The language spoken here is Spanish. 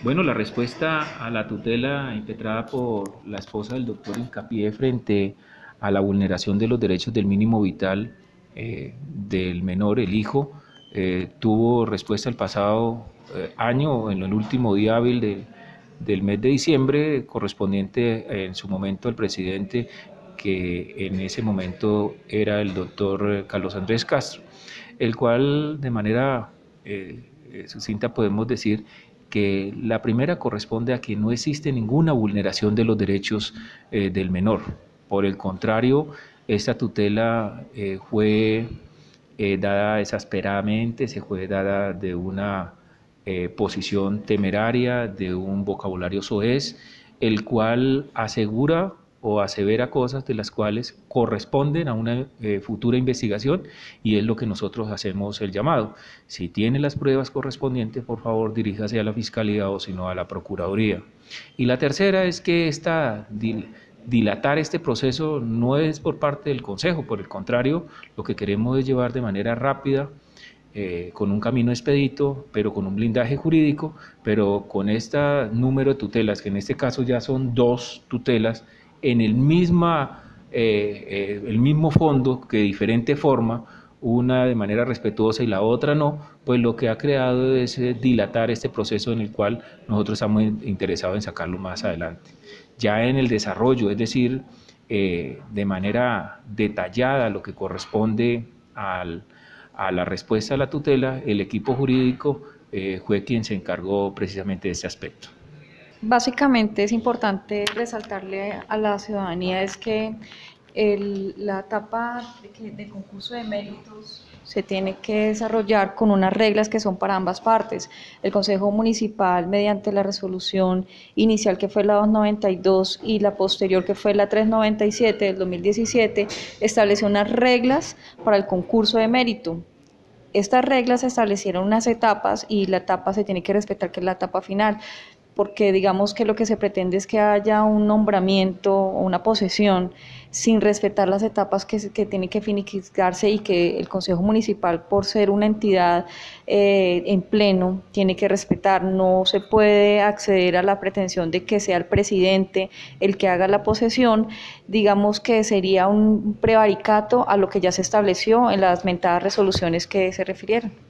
Bueno, la respuesta a la tutela impetrada por la esposa del doctor Incapié frente a la vulneración de los derechos del mínimo vital eh, del menor, el hijo, eh, tuvo respuesta el pasado eh, año, en el último día hábil del mes de diciembre, correspondiente en su momento al presidente, que en ese momento era el doctor Carlos Andrés Castro, el cual de manera sucinta podemos decir que la primera corresponde a que no existe ninguna vulneración de los derechos eh, del menor. Por el contrario, esta tutela eh, fue eh, dada desesperadamente, se fue dada de una posición temeraria, de un vocabulario soez, el cual asegura o asevera cosas de las cuales corresponden a una eh, futura investigación y es lo que nosotros hacemos el llamado. Si tiene las pruebas correspondientes, por favor diríjase a la Fiscalía o si no a la Procuraduría. Y la tercera es que esta... dilatar este proceso no es por parte del Consejo, por el contrario, lo que queremos es llevar de manera rápida, eh, con un camino expedito, pero con un blindaje jurídico, pero con este número de tutelas, que en este caso ya son dos tutelas en el, eh, eh, el mismo fondo, que de diferente forma, una de manera respetuosa y la otra no, pues lo que ha creado es eh, dilatar este proceso en el cual nosotros estamos interesados en sacarlo más adelante. Ya en el desarrollo, es decir, de manera detallada lo que corresponde a la respuesta a la tutela, el equipo jurídico fue quien se encargó precisamente de ese aspecto. Básicamente es importante resaltarle a la ciudadanía es que la etapa del de concurso de méritos se tiene que desarrollar con unas reglas que son para ambas partes. El Consejo Municipal, mediante la resolución inicial que fue la 292 y la posterior que fue la 397 del 2017, estableció unas reglas para el concurso de mérito. Estas reglas establecieron unas etapas y la etapa se tiene que respetar, que es la etapa final porque digamos que lo que se pretende es que haya un nombramiento o una posesión sin respetar las etapas que, que tiene que finiquitarse y que el Consejo Municipal, por ser una entidad eh, en pleno, tiene que respetar. No se puede acceder a la pretensión de que sea el presidente el que haga la posesión. Digamos que sería un prevaricato a lo que ya se estableció en las mentadas resoluciones que se refirieron.